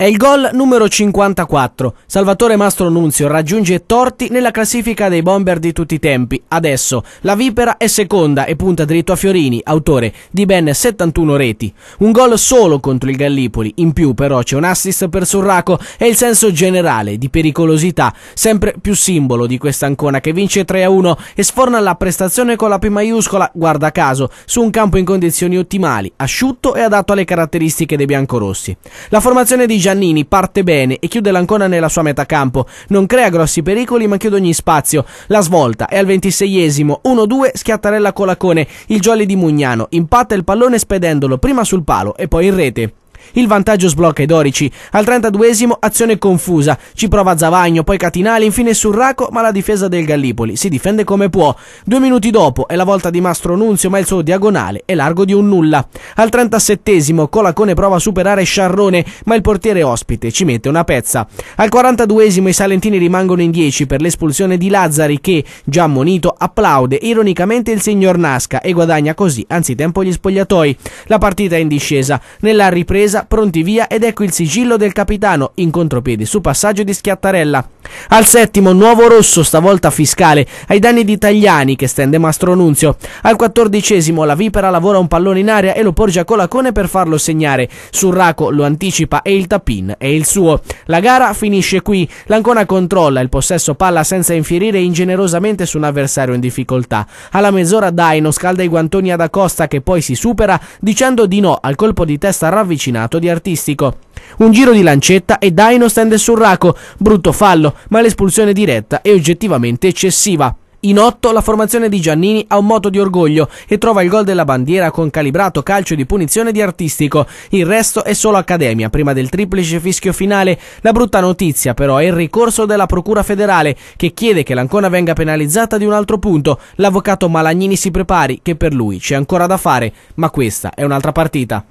È il gol numero 54. Salvatore Mastro Nunzio raggiunge Torti nella classifica dei bomber di tutti i tempi. Adesso la Vipera è seconda e punta dritto a Fiorini, autore di ben 71 reti. Un gol solo contro il Gallipoli, in più però c'è un assist per Surraco e il senso generale di pericolosità, sempre più simbolo di questa Ancona che vince 3-1 e sforna la prestazione con la P maiuscola, guarda caso, su un campo in condizioni ottimali, asciutto e adatto alle caratteristiche dei biancorossi. La formazione di Gian Giannini parte bene e chiude l'Ancona nella sua metà campo. Non crea grossi pericoli ma chiude ogni spazio. La svolta è al 26esimo, 1-2, schiattarella Colacone, il jolly di Mugnano, impatta il pallone spedendolo prima sul palo e poi in rete. Il vantaggio sblocca i dorici. Al 32esimo azione confusa. Ci prova Zavagno, poi Catinali, infine Surraco, ma la difesa del Gallipoli si difende come può. Due minuti dopo è la volta di Mastro Nunzio, ma il suo diagonale è largo di un nulla. Al 37esimo Colacone prova a superare Sciarrone, ma il portiere ospite ci mette una pezza. Al 42esimo i salentini rimangono in 10 per l'espulsione di Lazzari che, già ammonito, applaude ironicamente il signor Nasca e guadagna così anzitempo gli spogliatoi. La partita è in discesa. Nella ripresa difesa, pronti via ed ecco il sigillo del capitano in contropiede su passaggio di Schiattarella. Al settimo nuovo rosso, stavolta fiscale, ai danni di Tagliani che stende Mastro Nunzio. Al quattordicesimo la Vipera lavora un pallone in aria e lo porge a Colacone per farlo segnare. Surraco lo anticipa e il tapin è il suo. La gara finisce qui. L'Ancona controlla il possesso palla senza infierire ingenerosamente su un avversario in difficoltà. Alla mezz'ora Daino scalda i guantoni ad Acosta che poi si supera dicendo di no al colpo di testa ravvicinato campionato di artistico. Un giro di lancetta e Daino stende sul raco, brutto fallo, ma l'espulsione diretta è oggettivamente eccessiva. In otto la formazione di Giannini ha un moto di orgoglio e trova il gol della bandiera con calibrato calcio di punizione di artistico. Il resto è solo accademia. Prima del triplice fischio finale, la brutta notizia però è il ricorso della Procura federale che chiede che l'Ancona venga penalizzata di un altro punto. L'avvocato Malagnini si prepari che per lui c'è ancora da fare, ma questa è un'altra partita.